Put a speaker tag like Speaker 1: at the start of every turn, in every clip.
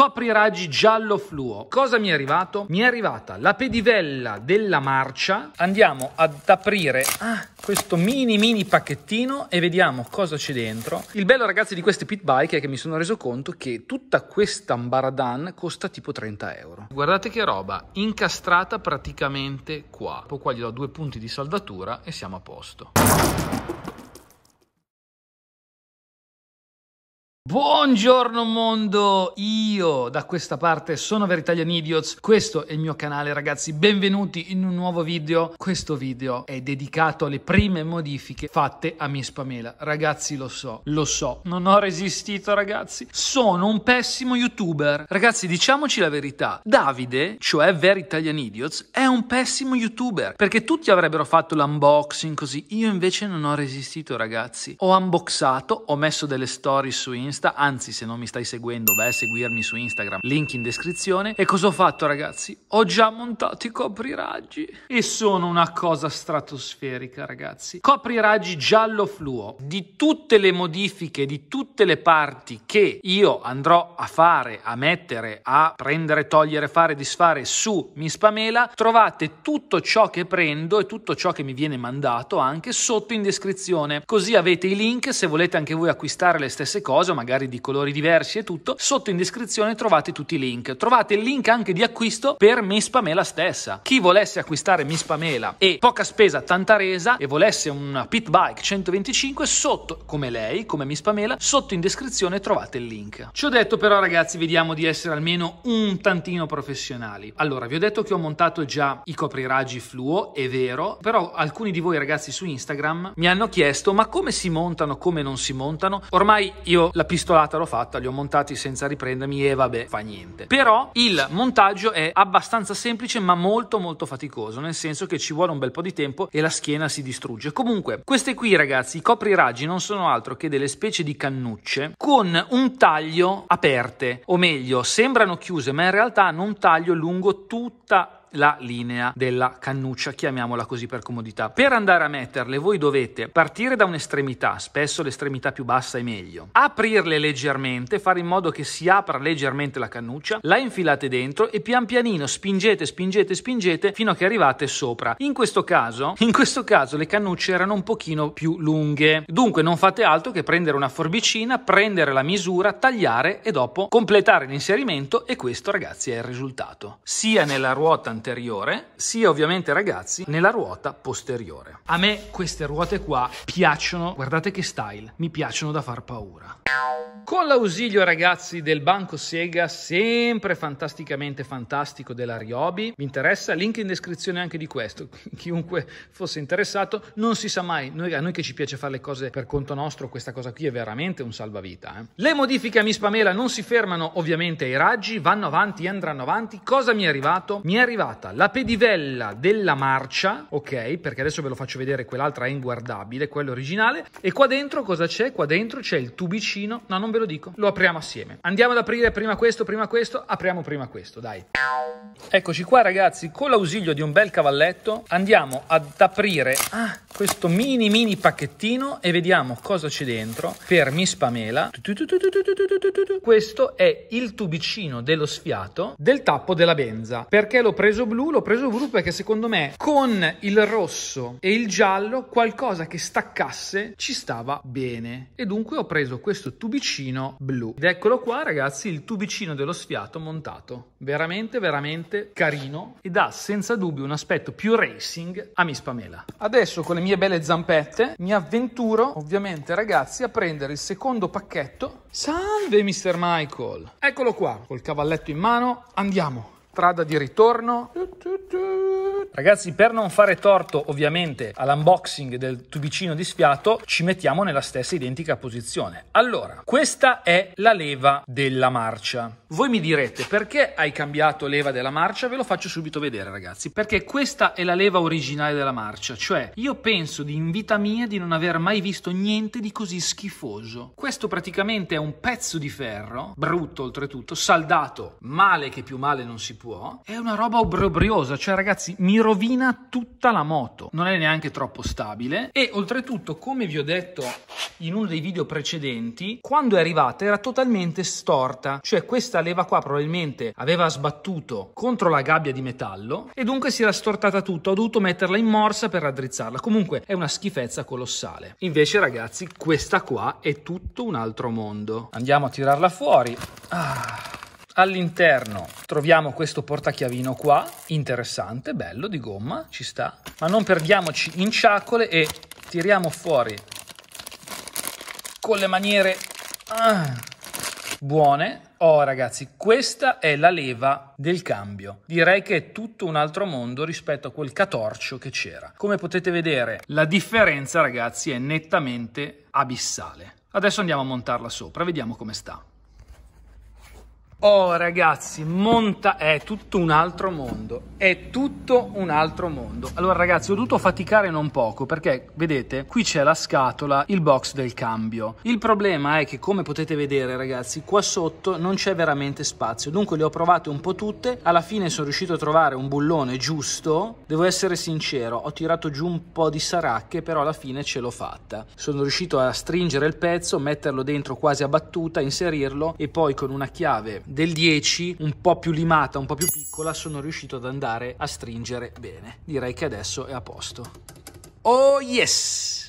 Speaker 1: copriraggi giallo fluo. Cosa mi è arrivato? Mi è arrivata la pedivella della marcia. Andiamo ad aprire ah, questo mini mini pacchettino e vediamo cosa c'è dentro. Il bello ragazzi di queste pit bike è che mi sono reso conto che tutta questa ambaradan costa tipo 30 euro. Guardate che roba, incastrata praticamente qua. Poi qua gli do due punti di saldatura e siamo a posto. Buongiorno mondo, io da questa parte sono Veritalian Idiots, questo è il mio canale ragazzi, benvenuti in un nuovo video. Questo video è dedicato alle prime modifiche fatte a Miss Pamela. Ragazzi lo so, lo so, non ho resistito ragazzi, sono un pessimo youtuber. Ragazzi diciamoci la verità, Davide, cioè Veritalian Idiots, è un pessimo youtuber perché tutti avrebbero fatto l'unboxing così, io invece non ho resistito ragazzi. Ho unboxato, ho messo delle storie su Instagram Insta, anzi se non mi stai seguendo vai a seguirmi su Instagram, link in descrizione. E cosa ho fatto ragazzi? Ho già montato i copriraggi e sono una cosa stratosferica ragazzi. Copriraggi giallo fluo, di tutte le modifiche, di tutte le parti che io andrò a fare, a mettere, a prendere, togliere, fare, disfare su Mispamela, trovate tutto ciò che prendo e tutto ciò che mi viene mandato anche sotto in descrizione. Così avete i link se volete anche voi acquistare le stesse cose, magari di colori diversi e tutto, sotto in descrizione trovate tutti i link. Trovate il link anche di acquisto per Miss Pamela stessa. Chi volesse acquistare Miss Pamela e poca spesa, tanta resa e volesse una pit bike 125 sotto, come lei, come Miss Pamela, sotto in descrizione trovate il link. Ci ho detto però ragazzi, vediamo di essere almeno un tantino professionali. Allora, vi ho detto che ho montato già i copriraggi fluo, è vero, però alcuni di voi ragazzi su Instagram mi hanno chiesto ma come si montano, come non si montano? Ormai io la pistolata l'ho fatta, li ho montati senza riprendermi e vabbè, fa niente. Però il montaggio è abbastanza semplice ma molto molto faticoso, nel senso che ci vuole un bel po' di tempo e la schiena si distrugge. Comunque, queste qui ragazzi, i copri raggi non sono altro che delle specie di cannucce con un taglio aperte, o meglio, sembrano chiuse, ma in realtà hanno un taglio lungo tutta la linea della cannuccia, chiamiamola così per comodità. Per andare a metterle voi dovete partire da un'estremità, spesso l'estremità più bassa è meglio, aprirle leggermente, fare in modo che si apra leggermente la cannuccia, la infilate dentro e pian pianino spingete, spingete, spingete fino a che arrivate sopra. In questo caso, in questo caso le cannucce erano un pochino più lunghe, dunque non fate altro che prendere una forbicina, prendere la misura, tagliare e dopo completare l'inserimento e questo ragazzi è il risultato. Sia nella ruota anteriore, sia ovviamente ragazzi nella ruota posteriore. A me queste ruote qua piacciono, guardate che style, mi piacciono da far paura. Con l'ausilio ragazzi del banco Sega, sempre fantasticamente fantastico della Ryobi, mi interessa, link in descrizione anche di questo, chiunque fosse interessato, non si sa mai, noi, a noi che ci piace fare le cose per conto nostro, questa cosa qui è veramente un salvavita. Eh. Le modifiche a Mispamela non si fermano ovviamente ai raggi, vanno avanti, andranno avanti, cosa mi è arrivato? Mi è arrivato cambiata la pedivella della marcia, ok? Perché adesso ve lo faccio vedere, quell'altra è inguardabile, quella originale. E qua dentro cosa c'è? Qua dentro c'è il tubicino, no non ve lo dico, lo apriamo assieme. Andiamo ad aprire prima questo, prima questo, apriamo prima questo, dai. Eccoci qua ragazzi, con l'ausilio di un bel cavalletto andiamo ad aprire ah, questo mini mini pacchettino e vediamo cosa c'è dentro per Miss Pamela. Questo è il tubicino dello sfiato del tappo della benza, perché l'ho preso preso blu, l'ho preso blu perché secondo me con il rosso e il giallo qualcosa che staccasse ci stava bene. E dunque ho preso questo tubicino blu. Ed eccolo qua ragazzi, il tubicino dello sfiato montato. Veramente, veramente carino e dà senza dubbio un aspetto più racing a Miss Pamela. Adesso con le mie belle zampette mi avventuro ovviamente ragazzi a prendere il secondo pacchetto. Salve Mr. Michael! Eccolo qua, col cavalletto in mano, andiamo! strada di ritorno. Ragazzi, per non fare torto ovviamente all'unboxing del tubicino di sfiato, ci mettiamo nella stessa identica posizione. Allora, questa è la leva della marcia. Voi mi direte perché hai cambiato leva della marcia? Ve lo faccio subito vedere, ragazzi, perché questa è la leva originale della marcia, cioè io penso di in vita mia di non aver mai visto niente di così schifoso. Questo praticamente è un pezzo di ferro, brutto oltretutto, saldato male che più male non si può, è una roba obbrobriosa, cioè ragazzi mi rovina tutta la moto, non è neanche troppo stabile e oltretutto come vi ho detto in uno dei video precedenti, quando è arrivata era totalmente storta, cioè questa leva qua probabilmente aveva sbattuto contro la gabbia di metallo e dunque si era stortata tutta, ho dovuto metterla in morsa per raddrizzarla, comunque è una schifezza colossale. Invece ragazzi questa qua è tutto un altro mondo. Andiamo a tirarla fuori. Ah. All'interno troviamo questo portachiavino qua, interessante, bello, di gomma, ci sta. Ma non perdiamoci in ciacole e tiriamo fuori con le maniere ah, buone. Oh ragazzi, questa è la leva del cambio. Direi che è tutto un altro mondo rispetto a quel catorcio che c'era. Come potete vedere, la differenza ragazzi è nettamente abissale. Adesso andiamo a montarla sopra, vediamo come sta. Oh ragazzi, monta è tutto un altro mondo, è tutto un altro mondo. Allora ragazzi, ho dovuto faticare non poco perché vedete, qui c'è la scatola, il box del cambio. Il problema è che come potete vedere ragazzi, qua sotto non c'è veramente spazio, dunque le ho provate un po' tutte, alla fine sono riuscito a trovare un bullone giusto, devo essere sincero, ho tirato giù un po' di saracche, però alla fine ce l'ho fatta. Sono riuscito a stringere il pezzo, metterlo dentro quasi a battuta, inserirlo e poi con una chiave del 10 un po' più limata, un po' più piccola, sono riuscito ad andare a stringere bene. Direi che adesso è a posto. Oh yes!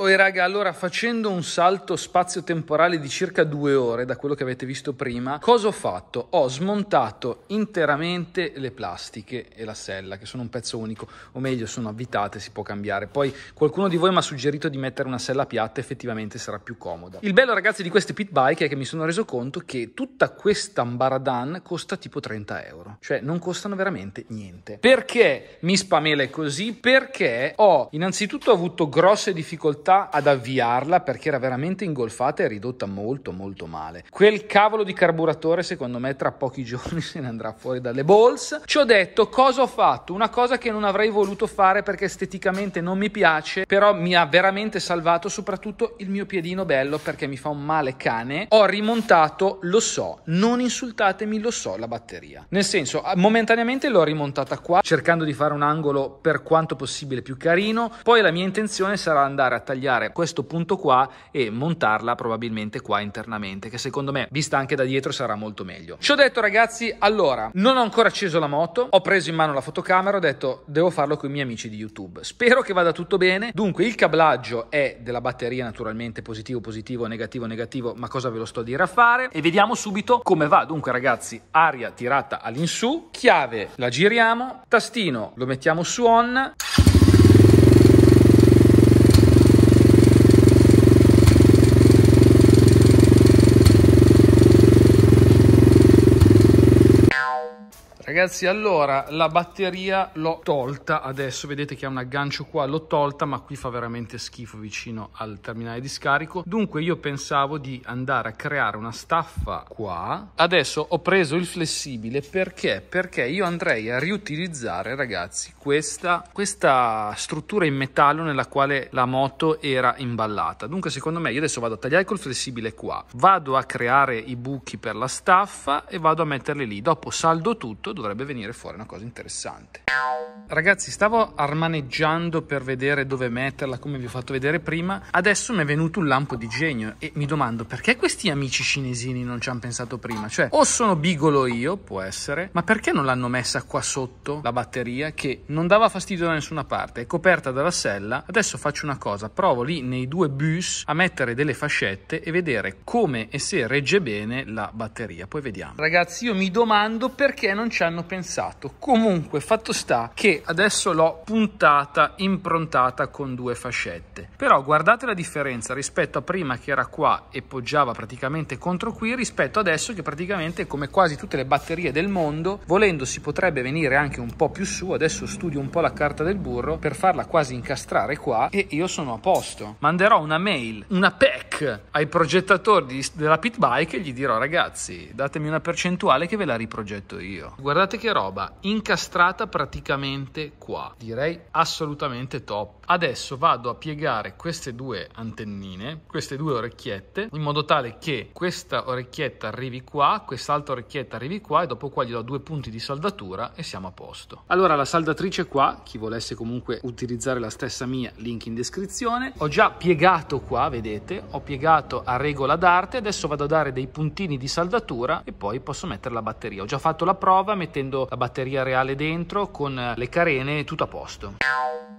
Speaker 1: Oi raga, allora facendo un salto spazio-temporale di circa due ore da quello che avete visto prima, cosa ho fatto? Ho smontato interamente le plastiche e la sella, che sono un pezzo unico, o meglio sono avvitate, si può cambiare. Poi qualcuno di voi mi ha suggerito di mettere una sella piatta, effettivamente sarà più comoda. Il bello ragazzi di queste pit bike è che mi sono reso conto che tutta questa ambaradan costa tipo 30 euro, cioè non costano veramente niente. Perché mi spamela così? Perché ho innanzitutto avuto grosse grosse difficoltà ad avviarla perché era veramente ingolfata e ridotta molto molto male. Quel cavolo di carburatore secondo me tra pochi giorni se ne andrà fuori dalle balls. Ci ho detto cosa ho fatto, una cosa che non avrei voluto fare perché esteticamente non mi piace, però mi ha veramente salvato soprattutto il mio piedino bello perché mi fa un male cane. Ho rimontato, lo so, non insultatemi, lo so, la batteria. Nel senso, momentaneamente l'ho rimontata qua cercando di fare un angolo per quanto possibile più carino, poi la mia intenzione sarà sarà andare a tagliare questo punto qua e montarla probabilmente qua internamente che secondo me vista anche da dietro sarà molto meglio ci ho detto ragazzi allora non ho ancora acceso la moto ho preso in mano la fotocamera ho detto devo farlo con i miei amici di youtube spero che vada tutto bene dunque il cablaggio è della batteria naturalmente positivo positivo negativo negativo ma cosa ve lo sto a dire a fare e vediamo subito come va dunque ragazzi aria tirata all'insù chiave la giriamo tastino lo mettiamo su on ragazzi allora la batteria l'ho tolta adesso vedete che ha un aggancio qua l'ho tolta ma qui fa veramente schifo vicino al terminale di scarico dunque io pensavo di andare a creare una staffa qua adesso ho preso il flessibile perché perché io andrei a riutilizzare ragazzi questa, questa struttura in metallo nella quale la moto era imballata dunque secondo me io adesso vado a tagliare col flessibile qua vado a creare i buchi per la staffa e vado a metterli lì dopo saldo tutto dovrei dovrebbe venire fuori una cosa interessante. Ragazzi, stavo armaneggiando per vedere dove metterla, come vi ho fatto vedere prima. Adesso mi è venuto un lampo di genio e mi domando perché questi amici cinesini non ci hanno pensato prima. Cioè, o sono bigolo io, può essere, ma perché non l'hanno messa qua sotto la batteria che non dava fastidio da nessuna parte, è coperta dalla sella. Adesso faccio una cosa, provo lì nei due bus a mettere delle fascette e vedere come e se regge bene la batteria. Poi vediamo. Ragazzi, io mi domando perché non ci hanno hanno pensato. Comunque, fatto sta che adesso l'ho puntata, improntata con due fascette. Però guardate la differenza rispetto a prima che era qua e poggiava praticamente contro qui, rispetto adesso che praticamente come quasi tutte le batterie del mondo, volendo si potrebbe venire anche un po' più su. Adesso studio un po' la carta del burro per farla quasi incastrare qua e io sono a posto. Manderò una mail, una PEC ai progettatori della pit bike e gli dirò ragazzi, datemi una percentuale che ve la riprogetto io. Guardate Guardate che roba, incastrata praticamente qua. Direi assolutamente top. Adesso vado a piegare queste due antennine, queste due orecchiette, in modo tale che questa orecchietta arrivi qua, quest'altra orecchietta arrivi qua e dopo qua gli do due punti di saldatura e siamo a posto. Allora la saldatrice qua, chi volesse comunque utilizzare la stessa mia, link in descrizione. Ho già piegato qua, vedete, ho piegato a regola d'arte, adesso vado a dare dei puntini di saldatura e poi posso mettere la batteria. Ho già fatto la prova, metto mettendo la batteria reale dentro con le carene tutto a posto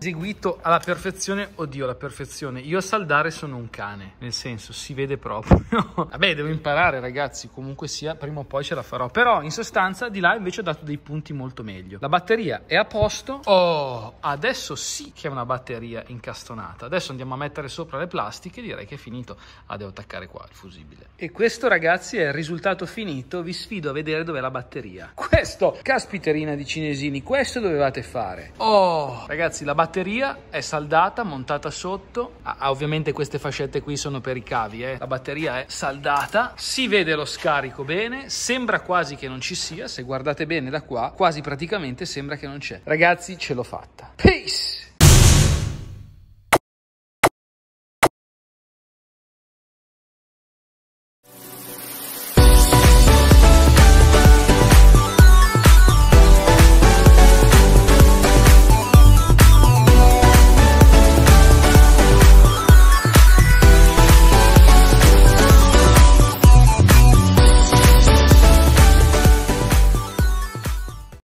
Speaker 1: eseguito alla perfezione, oddio la perfezione, io a saldare sono un cane, nel senso si vede proprio. Vabbè devo imparare ragazzi, comunque sia, prima o poi ce la farò, però in sostanza di là invece ho dato dei punti molto meglio. La batteria è a posto, oh adesso sì che è una batteria incastonata, adesso andiamo a mettere sopra le plastiche, direi che è finito, ah devo attaccare qua il fusibile. E questo ragazzi è il risultato finito, vi sfido a vedere dov'è la batteria. Questo, caspiterina di cinesini, questo dovevate fare. Oh ragazzi la batteria batteria è saldata, montata sotto, ah, ah, ovviamente queste fascette qui sono per i cavi, eh. la batteria è saldata, si vede lo scarico bene, sembra quasi che non ci sia, se guardate bene da qua, quasi praticamente sembra che non c'è. Ragazzi ce l'ho fatta. Peace!